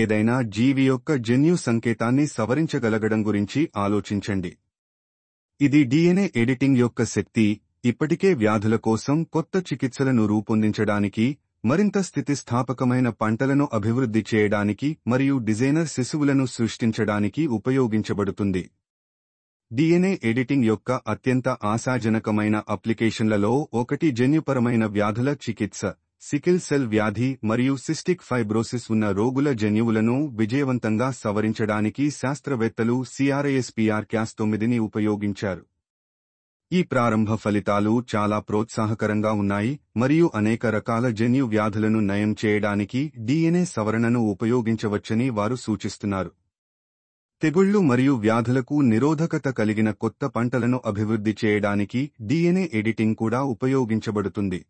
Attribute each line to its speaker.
Speaker 1: ఏదైనా జీవి యొక్క జన్యు సంకేతాన్ని సవరించగలగడం గురించి ఆలోచించండి ఇది డిఎన్ఏ ఎడిటింగ్ యొక్క శక్తి ఇప్పటికే వ్యాధుల కోసం కొత్త చికిత్సలను రూపొందించడానికి మరింత స్థితిస్థాపకమైన పంటలను అభివృద్ధి చేయడానికి మరియు డిజైనర్ శిశువులను సృష్టించడానికి ఉపయోగించబడుతుంది డిఎన్ఏ ఎడిటింగ్ యొక్క అత్యంత ఆశాజనకమైన అప్లికేషన్లలో ఒకటి జన్యుపరమైన వ్యాధుల చికిత్స సికిల్ సెల్ వ్యాధి మరియు సిస్టిక్ ఫైబ్రోసిస్ ఉన్న రోగుల జన్యువులను విజయవంతంగా సవరించడానికి శాస్త్రవేత్తలు సిఆర్ఏఎస్పిఆర్ క్యాస్ తొమ్మిదిని ఉపయోగించారు ఈ ప్రారంభ ఫలితాలు చాలా ప్రోత్సాహకరంగా ఉన్నాయి మరియు అనేక రకాల జన్యు వ్యాధులను నయం చేయడానికి డిఎన్ఏ సవరణను ఉపయోగించవచ్చని వారు సూచిస్తున్నారు తెగుళ్లు మరియు వ్యాధులకు నిరోధకత కలిగిన కొత్త పంటలను అభివృద్ధి చేయడానికి డిఎన్ఏ ఎడిటింగ్ కూడా ఉపయోగించబడుతుంది